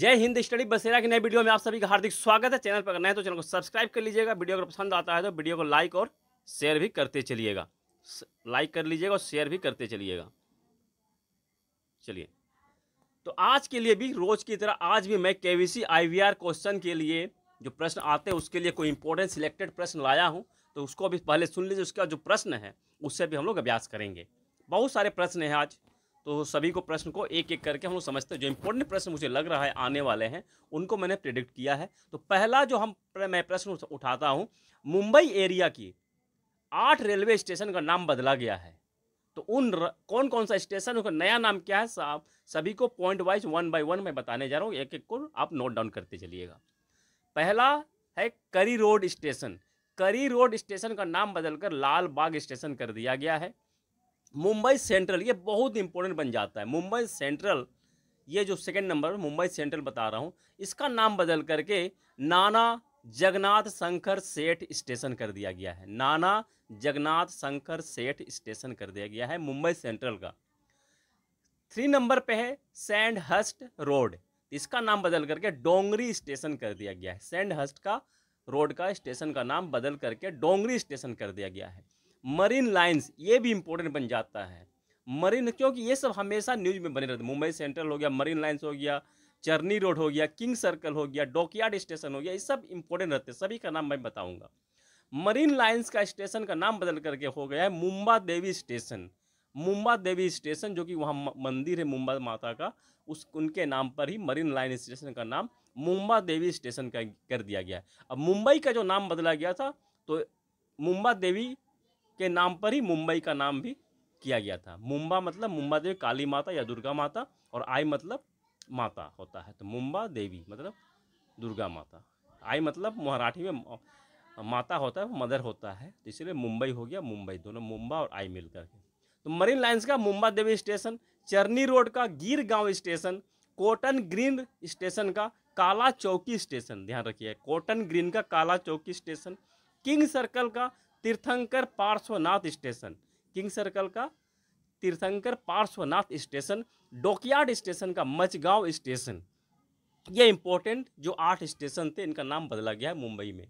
जय हिंद स्टडी बसेरा की नई वीडियो में आप सभी का हार्दिक स्वागत है चैनल पर नए तो चैनल को सब्सक्राइब कर लीजिएगा वीडियो अगर पसंद आता है तो वीडियो को लाइक और शेयर भी करते चलिएगा लाइक कर लीजिएगा और शेयर भी करते चलिएगा चलिए तो आज के लिए भी रोज की तरह आज भी मैं के वी क्वेश्चन के लिए जो प्रश्न आते हैं उसके लिए कोई इंपॉर्टेंट सिलेक्टेड प्रश्न लाया हूँ तो उसको भी पहले सुन लीजिए उसका जो प्रश्न है उससे भी हम लोग अभ्यास करेंगे बहुत सारे प्रश्न हैं आज तो सभी को प्रश्न को एक एक करके हम लोग समझते हैं जो इम्पोर्टेंट प्रश्न मुझे लग रहा है आने वाले हैं उनको मैंने प्रिडिक्ट किया है तो पहला जो हम मैं प्रश्न उठाता हूँ मुंबई एरिया की आठ रेलवे स्टेशन का नाम बदला गया है तो उन र, कौन कौन सा स्टेशन उसका नया नाम क्या है साहब सभी को point wise one by one मैं बताने जा रहा हूँ एक एक को आप नोट डाउन करते चलिएगा पहला है Currey Road station Currey Road station का नाम बदलकर लाल बाग स्टेशन कर दिया गया है मुंबई सेंट्रल ये बहुत इंपॉर्टेंट बन जाता है मुंबई सेंट्रल ये जो सेकंड नंबर मुंबई सेंट्रल बता रहा हूँ इसका नाम बदल करके नाना जगन्नाथ शंकर सेठ स्टेशन कर दिया गया है नाना जगन्नाथ शंकर सेठ स्टेशन कर दिया गया है मुंबई सेंट्रल का थ्री नंबर पे है सैंड हस्ट रोड इसका नाम बदल करके डोंगरी स्टेशन कर दिया गया है सैंड हस्ट का रोड का स्टेशन का नाम बदल करके डोंगरी स्टेशन कर दिया गया है मरीन लाइन्स ये भी इम्पोर्टेंट बन जाता है मरीन क्योंकि ये सब हमेशा न्यूज में बने रहते मुंबई सेंट्रल हो गया मरीन लाइन्स हो गया चरनी रोड हो गया किंग सर्कल हो गया डोकियाड स्टेशन हो गया ये सब इम्पोर्टेंट रहते सभी का नाम मैं बताऊँगा मरीन लाइन्स का स्टेशन का नाम बदल करके हो गया है मुंबा देवी स्टेशन मुंबा देवी स्टेशन जो कि वहाँ मंदिर है मुंबा माता का उस उनके नाम पर ही मरीन लाइन स्टेशन का नाम मुंबा देवी स्टेशन का कर दिया गया है अब मुंबई का जो नाम बदला गया था तो मुंबा देवी के नाम पर ही मुंबई का नाम भी किया गया था मुंबा मतलब मुंबा देवी काली माता या दुर्गा माता और आई मतलब माता होता है तो मुंबा देवी मतलब दुर्गा माता आई मतलब मराठी में माता होता है मदर होता है तो इसलिए मुंबई हो गया मुंबई दोनों मुंबा और आई मिलकर के तो मरीन लाइन्स का मुंबा देवी स्टेशन चरनी रोड का गिर गांव स्टेशन कोटन ग्रीन स्टेशन का काला चौकी स्टेशन ध्यान रखिए कोटन ग्रीन का काला चौकी स्टेशन किंग सर्कल का तीर्थंकर पार्श्वनाथ स्टेशन किंग सर्कल का तीर्थंकर पार्श्वनाथ स्टेशन डोकयार्ड स्टेशन का मचगांव स्टेशन ये इंपॉर्टेंट जो आठ स्टेशन थे इनका नाम बदला गया है मुंबई में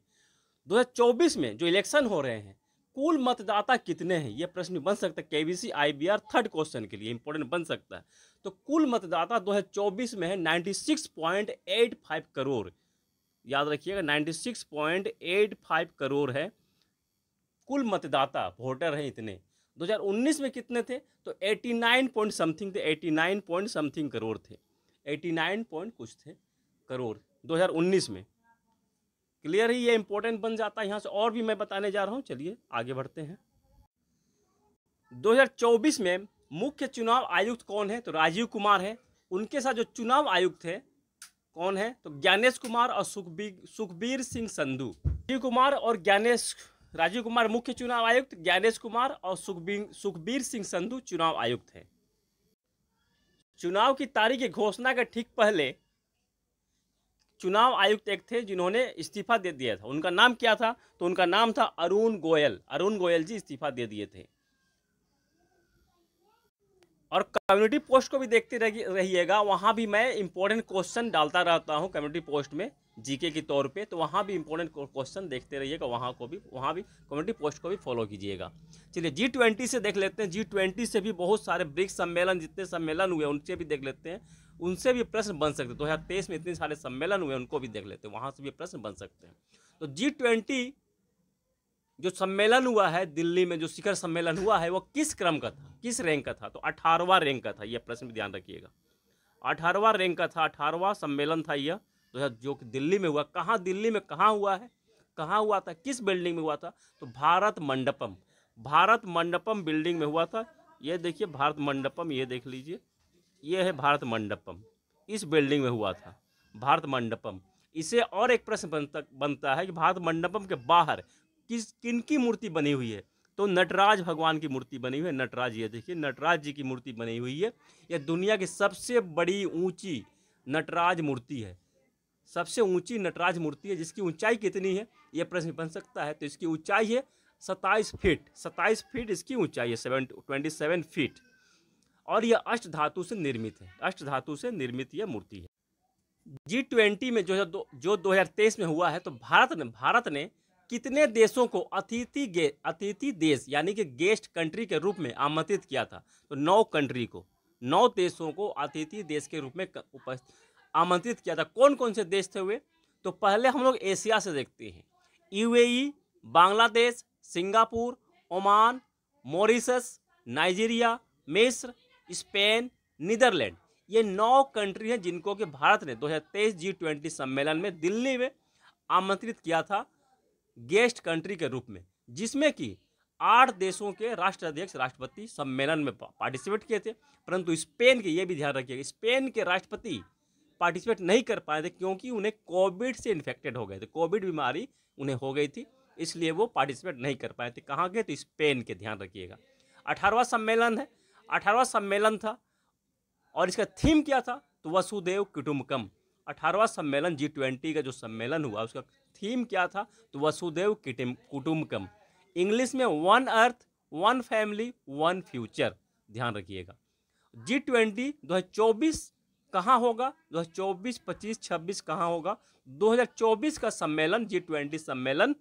2024 में जो इलेक्शन हो रहे हैं कुल मतदाता कितने हैं ये प्रश्न बन सकता है केबीसी आईबीआर थर्ड क्वेश्चन के लिए इंपॉर्टेंट बन सकता है तो कुल मतदाता 2024 में है 96.85 करोड़ याद रखिएगा 96.85 करोड़ है कुल मतदाता वोटर हैं इतने 2019 में कितने थे तो 89 पॉइंट समथिंग थे 89 पॉइंट समथिंग करोड़ थे 89 पॉइंट कुछ थे करोड़ 2019 में क्लियर ही ये इंपॉर्टेंट बन जाता है यहाँ से और भी मैं बताने जा रहा हूँ चलिए आगे बढ़ते हैं 2024 में मुख्य चुनाव आयुक्त कौन है तो राजीव कुमार है उनके साथ जो चुनाव आयुक्त है कौन है तो ज्ञानेश कुमार और सुखबीर सुखबीर सिंह संधु राजीव कुमार और ज्ञानेश राजीव कुमार मुख्य चुनाव आयुक्त ज्ञानेश कुमार और सुखबीर सुखबीर सिंह संधू चुनाव आयुक्त हैं चुनाव की तारीख की घोषणा के ठीक पहले चुनाव आयुक्त एक थे जिन्होंने इस्तीफा दे दिया था उनका नाम क्या था तो उनका नाम था अरुण गोयल अरुण गोयल जी इस्तीफा दे दिए थे और कम्युनिटी पोस्ट को भी देखते रहिएगा वहाँ भी मैं इंपॉर्टेंट क्वेश्चन डालता रहता हूँ कम्युनिटी पोस्ट में जीके के तौर पे तो वहाँ भी इंपॉर्टेंट क्वेश्चन देखते रहिएगा वहाँ को भी वहाँ भी कम्युनिटी पोस्ट को भी फॉलो कीजिएगा चलिए जी ट्वेंटी से देख लेते हैं जी ट्वेंटी से भी बहुत सारे ब्रिक्स सम्मेलन जितने सम्मेलन हुए उनसे भी देख लेते हैं उनसे भी प्रश्न बन सकते दो हज़ार तेईस में इतने सारे सम्मेलन हुए उनको भी देख लेते हैं वहाँ से भी प्रश्न बन सकते हैं तो जी ट्वेंटी जो सम्मेलन हुआ है दिल्ली में जो शिखर सम्मेलन हुआ है वो किस क्रम का था किस रैंक का था तो अठारहवा रैंक का था यह प्रश्न भी ध्यान रखिएगा अठारहवा रैंक का था अठारहवा सम्मेलन था यह तो जो दिल्ली में हुआ कहाँ दिल्ली में कहाँ हुआ है कहाँ हुआ था किस बिल्डिंग में हुआ था तो भारत मंडपम भारत मंडपम बिल्डिंग में हुआ था ये देखिए भारत मंडपम ये देख लीजिए ये है भारत मंडपम इस बिल्डिंग में हुआ था भारत मंडपम इसे और एक प्रश्न बनता बनता है कि भारत मंडपम के बाहर किस किन की मूर्ति बनी हुई है तो नटराज भगवान की मूर्ति बनी हुई है नटराज ये देखिए नटराज जी की मूर्ति बनी हुई है यह दुनिया की सबसे बड़ी ऊंची नटराज मूर्ति है सबसे ऊंची नटराज मूर्ति है जिसकी ऊंचाई कितनी है यह प्रश्न बन सकता है तो इसकी ऊंचाई है सत्ताईस फीट सत्ताईस फीट इसकी ऊंचाई है सेवन ट्वेंटी सेवन फीट और यह अष्ट धातु से निर्मित है अष्ट धातु से निर्मित यह मूर्ति है जी ट्वेंटी में जो जो दो हज़ार तेईस में हुआ है तो भारत ने भारत ने कितने देशों को अतिथि गे अतिथि देश यानी कि गेस्ट कंट्री के रूप में आमंत्रित किया था तो नौ कंट्री को नौ देशों को अतिथि देश के रूप में आमंत्रित किया था कौन कौन से देश थे हुए तो पहले हम लोग एशिया से देखते हैं UAE Bangladesh Singapore Oman Mauritius Nigeria मिस्र स्पेन नीदरलैंड ये नौ कंट्री हैं जिनको कि भारत ने 2023 जी ट्वेंटी सम्मेलन में दिल्ली में आमंत्रित किया था गेस्ट कंट्री के रूप में जिसमें कि आठ देशों के राष्ट्राध्यक्ष राष्ट्रपति सम्मेलन में पार्टिसिपेट किए थे परंतु स्पेन के ये भी ध्यान रखिएगा स्पेन के राष्ट्रपति पार्टिसिपेट नहीं कर पाए थे क्योंकि उन्हें कोविड से इन्फेक्टेड हो गए थे कोविड बीमारी उन्हें हो गई थी इसलिए वो पार्टिसिपेट नहीं कर पाए थे कहाँ गए तो स्पेन के ध्यान रखिएगा अठारहवा सम्मेलन है अठारहवा सम्मेलन था और इसका थीम क्या था तो वसुदेव कुटुम्बकम अठारहवा सम्मेलन जी ट्वेंटी का जो सम्मेलन हुआ उसका थीम क्या था तो वसुदेव कुटुम्बकम इंग्लिश में one earth one family one future ध्यान रखिएगा जी ट्वेंटी दो हज़ार चौबीस कहाँ होगा दो हज़ार चौबीस पच्चीस छब्बीस कहाँ होगा 2024 का सम्मेलन जी ट्वेंटी सम्मेलन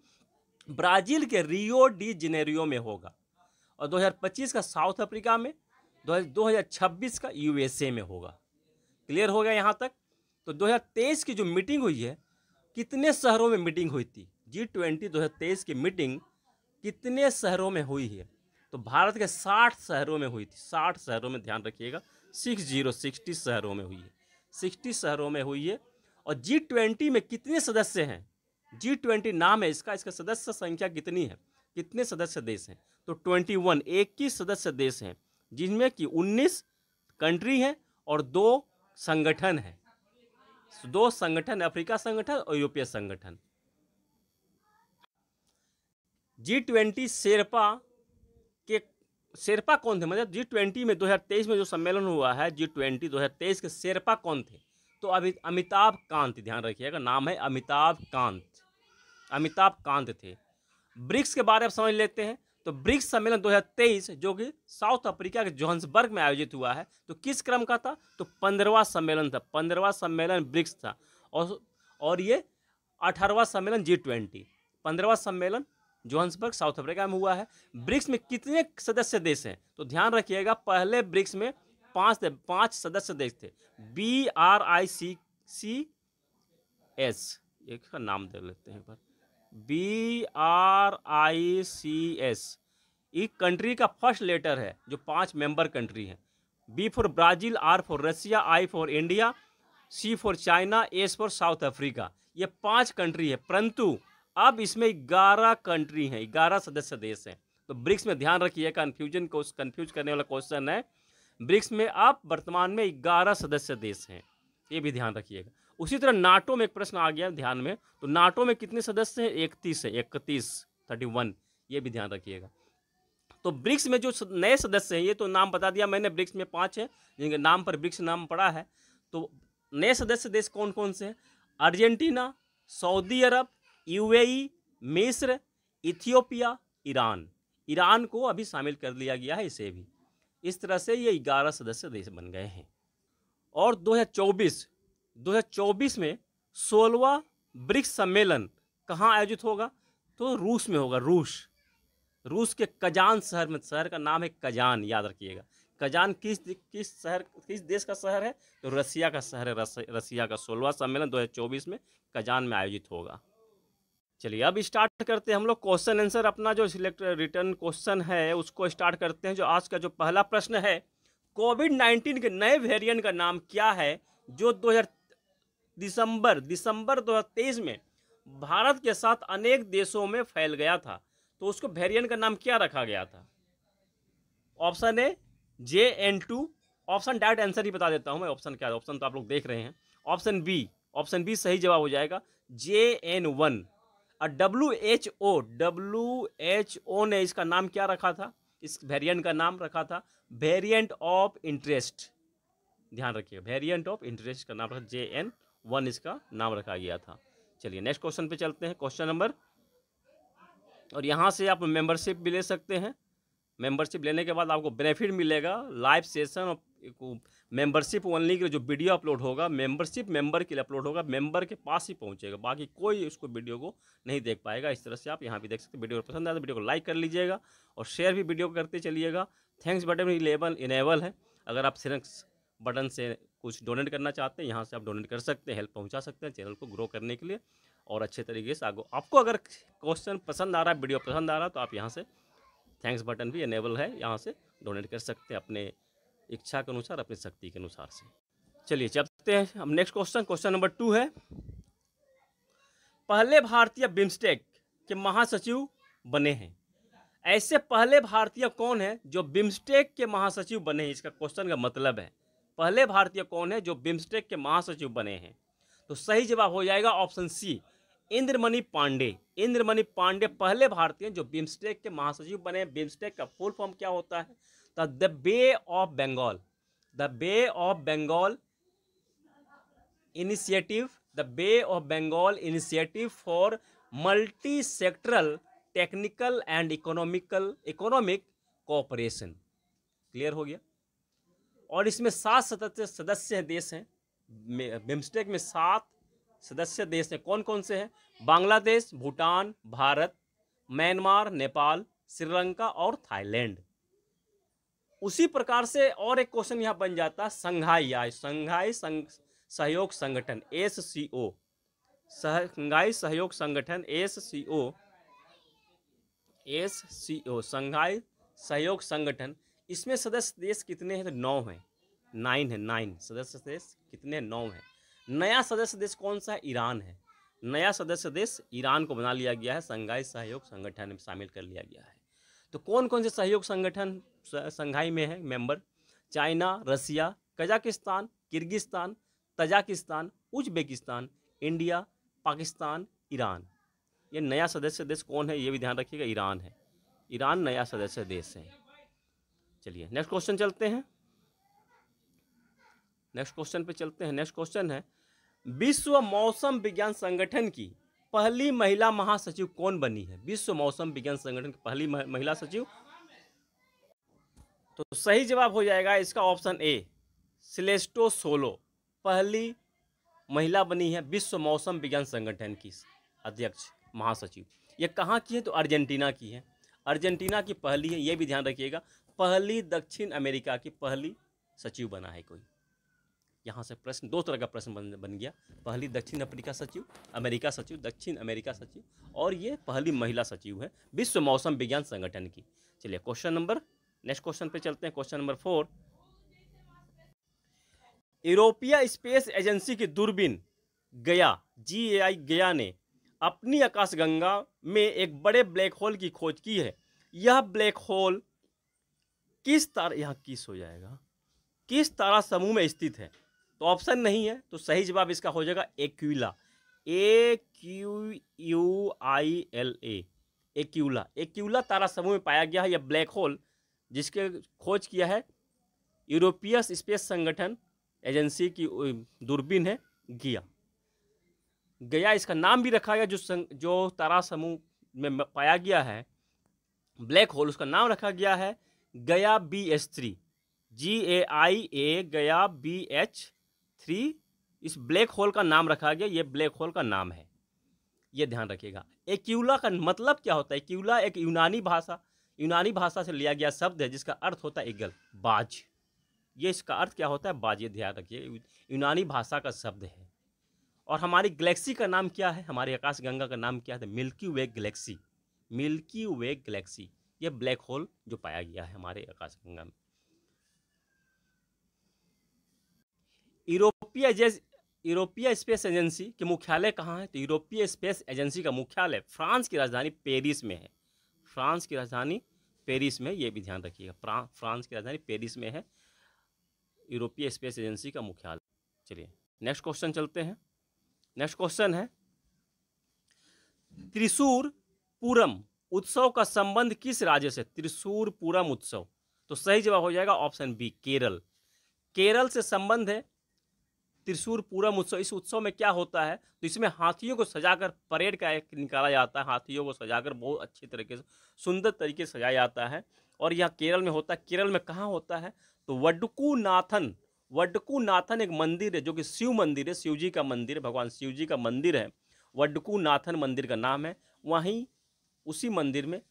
ब्राज़ील के रियो डी जिनेरियो में होगा और 2025 का साउथ अफ्रीका में छब्बीस का यूएसए में होगा क्लियर हो गया यहाँ तक तो 2023 की जो मीटिंग हुई है कितने शहरों में मीटिंग हुई थी जी ट्वेंटी दो की मीटिंग कितने शहरों में हुई है तो भारत के 60 शहरों में हुई थी 60 शहरों में ध्यान रखिएगा सिक्स जीरो सिक्सटी शहरों में हुई है सिक्सटी शहरों में हुई है और जी ट्वेंटी में कितने सदस्य हैं जी ट्वेंटी नाम है इसका इसका सदस्य संख्या कितनी है कितने सदस्य देश हैं तो ट्वेंटी वन इक्कीस सदस्य देश हैं जिनमें कि उन्नीस कंट्री हैं और दो संगठन हैं दो संगठन अफ्रीका संगठन और यूरोपीय संगठन जी ट्वेंटी शेरपा के शेरपा कौन थे मतलब जी ट्वेंटी में 2023 में जो सम्मेलन हुआ है जी ट्वेंटी दो के शेरपा कौन थे तो अभी अमिताभ कांत ध्यान रखिएगा नाम है अमिताभ कांत अमिताभ कांत थे ब्रिक्स के बारे में समझ लेते हैं तो ब्रिक्स सम्मेलन 2023 जो कि साउथ अफ्रीका के जोहन्सबर्ग में आयोजित हुआ है तो किस क्रम का था तो पंद्रवा सम्मेलन था पंद्रवा सम्मेलन ब्रिक्स था और और ये अठारहवा सम्मेलन जी ट्वेंटी पंद्रहवा सम्मेलन जोहन्सबर्ग साउथ अफ्रीका में हुआ है ब्रिक्स में कितने सदस्य देश हैं तो ध्यान रखिएगा पहले ब्रिक्स में पाँच पांच पाँच सदस्य देश थे B R I C C S एक का नाम दे लेते हैं पर B R I C S ये कंट्री का फर्स्ट लेटर है जो पांच मेंबर कंट्री है B for Brazil R for Russia I for India C for China S for South Africa ये पांच कंट्री है परंतु अब इसमें ग्यारह कंट्री हैं ग्यारह सदस्य देश हैं तो ब्रिक्स में ध्यान रखिए कन्फ्यूजन को कन्फ्यूज करने वाला क्वेश्चन है ब्रिक्स में अब वर्तमान में ग्यारह सदस्य देश हैं ये भी ध्यान रखिएगा उसी तरह नाटो में एक प्रश्न आ गया ध्यान में तो नाटो में कितने सदस्य हैं इकतीस है इकतीस थर्टी वन ये भी ध्यान रखिएगा तो ब्रिक्स में जो नए सदस्य हैं ये तो नाम बता दिया मैंने ब्रिक्स में पाँच है जिनके नाम पर ब्रिक्स नाम पड़ा है तो नए सदस्य देश कौन कौन से हैं अर्जेंटीना सऊदी अरब यूएई मिस्र इथियोपिया ईरान ईरान को अभी शामिल कर लिया गया है इसे भी इस तरह से ये ग्यारह सदस्य देश बन गए हैं और 2024 2024 में सोलवा ब्रिक्स सम्मेलन कहाँ आयोजित होगा तो रूस में होगा रूस रूस के कजान शहर में शहर का नाम है कजान याद रखिएगा कजान किस किस शहर किस देश का शहर है तो रसिया का शहर है रस, रसिया का सोलवा सम्मेलन 2024 में कजान में आयोजित होगा चलिए अब स्टार्ट करते हैं हम लोग क्वेश्चन आंसर अपना जो सिलेक्ट रिटर्न क्वेश्चन है उसको स्टार्ट करते हैं जो आज का जो पहला प्रश्न है कोविड नाइन्टीन के नए वेरिएंट का नाम क्या है जो दिसंबर दिसंबर 2023 में भारत के साथ अनेक देशों में फैल गया था तो उसको वेरिएंट का नाम क्या रखा गया था option A J N two option direct answer ही बता देता हूं मैं ऑप्शन क्या ऑप्शन तो आप लोग देख रहे हैं ऑप्शन बी ऑप्शन बी सही जवाब हो जाएगा जे एन वन और W H O W H O ने इसका नाम क्या रखा था इस वेरिएंट का नाम रखा था वेरिएंट ऑफ इंटरेस्ट ध्यान रखिए वेरिएंट ऑफ इंटरेस्ट का नाम रखा जे एन वन इसका नाम रखा गया था चलिए नेक्स्ट क्वेश्चन पे चलते हैं क्वेश्चन नंबर और यहाँ से आप मेंबरशिप भी ले सकते हैं मेंबरशिप लेने के बाद आपको बेनिफिट मिलेगा लाइव सेशन और मेंबरशिप ओनली के लिए जो वीडियो अपलोड होगा मेंबरशिप मेंबर के लिए अपलोड होगा मेंबर के पास ही पहुंचेगा बाकी कोई उसको वीडियो को नहीं देख पाएगा इस तरह से आप यहाँ भी देख सकते हैं वीडियो पसंद आए तो वीडियो को लाइक कर लीजिएगा और शेयर भी वीडियो करते चलिएगा थैंक्स बटन इलेबल इनेबल है अगर आप सिलेक्स बटन से कुछ डोनेट करना चाहते हैं यहाँ से आप डोनेट कर सकते हैं हेल्प पहुँचा सकते हैं चैनल को ग्रो करने के लिए और अच्छे तरीके से आगो आपको अगर क्वेश्चन पसंद आ रहा है वीडियो पसंद आ रहा है तो आप यहाँ से थैंक्स बटन भी अनेबल है यहाँ से डोनेट कर सकते हैं अपने इच्छा के अनुसार अपनी शक्ति के अनुसार से चलिए चलते हैं हम next question question number two है पहले भारतीय बिम्स्टेक के महासचिव बने हैं ऐसे पहले भारतीय कौन है जो बिम्स्टेक के महासचिव बने हैं इसका क्वेश्चन का मतलब है पहले भारतीय कौन है जो बिम्स्टेक के महासचिव बने हैं तो सही जवाब हो जाएगा ऑप्शन सी इंद्रमणि पांडे इंद्रमणि पांडे पहले भारतीय जो बिम्स्टेक के महासचिव बने हैं बिम्स्टेक का फुल फॉर्म क्या होता है the bay of Bengal the bay of Bengal initiative the bay of Bengal initiative for multi sectoral technical and economical economic cooperation clear हो गया और इसमें सात सदस्य सदस्य देश हैं बिम्स्टेक में सात सदस्य देश हैं कौन कौन से हैं बांग्लादेश भूटान भारत म्यांमार नेपाल श्रीलंका और थाईलैंड उसी प्रकार से और एक क्वेश्चन यहाँ बन जाता है संघाई आय संघाई संग, सहयोग संगठन एस सी ओ संघाई सहयोग संगठन S C O S C ओ संघाई सहयोग संगठन इसमें सदस्य देश कितने हैं तो नौ हैं नाइन है नाइन सदस्य देश कितने हैं नौ हैं नया सदस्य देश कौन सा है ईरान है नया सदस्य देश ईरान को बना लिया गया है संघाई सहयोग संगठन में शामिल कर लिया गया है तो कौन कौन से सहयोग संगठन संघाई में है member China Russia Kazakhstan Kyrgyzstan Tajikistan Uzbekistan India Pakistan Iran ये नया सदस्य देश कौन है ये भी ध्यान रखिएगा ईरान है ईरान नया सदस्य देश है चलिए नेक्स्ट क्वेश्चन चलते हैं नेक्स्ट क्वेश्चन पे चलते हैं नेक्स्ट क्वेश्चन है विश्व मौसम विज्ञान संगठन की पहली महिला महासचिव कौन बनी है विश्व मौसम विज्ञान संगठन की पहली महिला सचिव तो सही जवाब हो जाएगा इसका ऑप्शन ए सिलेस्टो सोलो पहली महिला बनी है विश्व मौसम विज्ञान संगठन की अध्यक्ष महासचिव ये कहाँ की है तो अर्जेंटीना की है अर्जेंटीना की पहली है ये भी ध्यान रखिएगा पहली दक्षिण अमेरिका की पहली सचिव बना है कोई यहाँ से प्रश्न दो तरह का प्रश्न बन बन गया पहली दक्षिण अफ्रीका सचिव अमेरिका सचिव दक्षिण अमेरिका सचिव और ये पहली महिला सचिव है विश्व मौसम विज्ञान संगठन की चलिए क्वेश्चन नंबर नेक्स्ट क्वेश्चन पे चलते हैं क्वेश्चन नंबर फोर यूरोपीय स्पेस एजेंसी की दूरबीन गया जी ए आई गया ने अपनी आकाशगंगा में एक बड़े ब्लैक होल की खोज की है यह ब्लैक होल किस तारा यहाँ किस हो जाएगा किस तारा समूह में स्थित है तो ऑप्शन नहीं है तो सही जवाब इसका हो जाएगा Aquila A Q U I L A Aquila Aquila तारा समूह में पाया गया है यह ब्लैक होल जिसके खोज किया है यूरोपीय स्पेस संगठन एजेंसी की दूरबीन है गया गया इसका नाम भी रखा गया जो संग, जो तारा समूह में पाया गया है ब्लैक होल उसका नाम रखा गया है Gaia B H three G A I A Gaia B H three इस ब्लैक होल का नाम रखा गया ये ब्लैक होल का नाम है ये ध्यान रखिएगा एक्यूला का मतलब क्या होता है एक्यूला एक यूनानी भाषा यूनानी भाषा से लिया गया शब्द है जिसका अर्थ होता है ईगल बाज ये इसका अर्थ क्या होता है बाज ये ध्यान रखिए यूनानी भाषा का शब्द है और हमारी गैलेक्सी का नाम क्या है हमारी आकाशगंगा का नाम क्या है Milky Way galaxy Milky Way galaxy यह ब्लैक होल जो पाया गया है हमारे आकाशगंगा में यूरोपीय यूरोपीय स्पेस एजेंसी के मुख्यालय कहाँ है तो यूरोपीय स्पेस एजेंसी का मुख्यालय फ्रांस की राजधानी पेरिस में है फ्रांस की राजधानी पेरिस में ये भी ध्यान रखिएगा फ्रांस की राजधानी पेरिस में है यूरोपीय स्पेस एजेंसी का मुख्यालय चलिए नेक्स्ट क्वेश्चन चलते हैं नेक्स्ट क्वेश्चन है त्रिशूर पूरम उत्सव का संबंध किस राज्य से त्रिशूर पूरम उत्सव तो सही जवाब हो जाएगा ऑप्शन बी केरल केरल से संबंध है त्रिशूर पूरम उत्सव इस उत्सव में क्या होता है तो इसमें हाथियों को सजाकर परेड का एक निकाला जाता है हाथियों को सजाकर बहुत अच्छे तरीके से सुंदर तरीके से सजाया जाता है और यह केरल में होता है केरल में कहाँ होता है तो वडकू नाथन वडकू नाथन एक मंदिर है जो कि शिव मंदिर है शिव जी का मंदिर भगवान शिव जी का मंदिर है वडकू नाथन मंदिर का नाम है वहीं उसी मंदिर में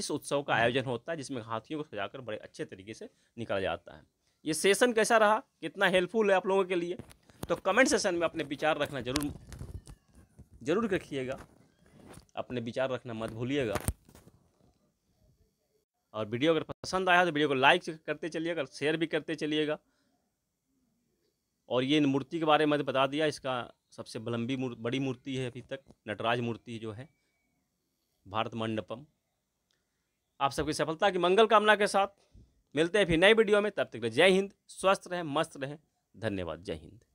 इस उत्सव का आयोजन होता है जिसमें हाथियों को सजाकर बड़े अच्छे तरीके से निकाला जाता है ये सेशन कैसा रहा कितना हेल्पफुल है आप लोगों के लिए तो कमेंट सेशन में अपने विचार रखना जरूर जरूर रखिएगा अपने विचार रखना मत भूलिएगा और वीडियो अगर पसंद आया तो वीडियो को लाइक करते चलिएगा शेयर भी करते चलिएगा और ये मूर्ति के बारे में बता दिया इसका सबसे लंबी मूर्ति बड़ी मूर्ति है अभी तक नटराज मूर्ति जो है भारत मंडपम आप सबकी सफलता की मंगल कामना के साथ मिलते हैं फिर नई वीडियो में तब तक जय हिंद स्वस्थ रहें मस्त रहें धन्यवाद जय हिंद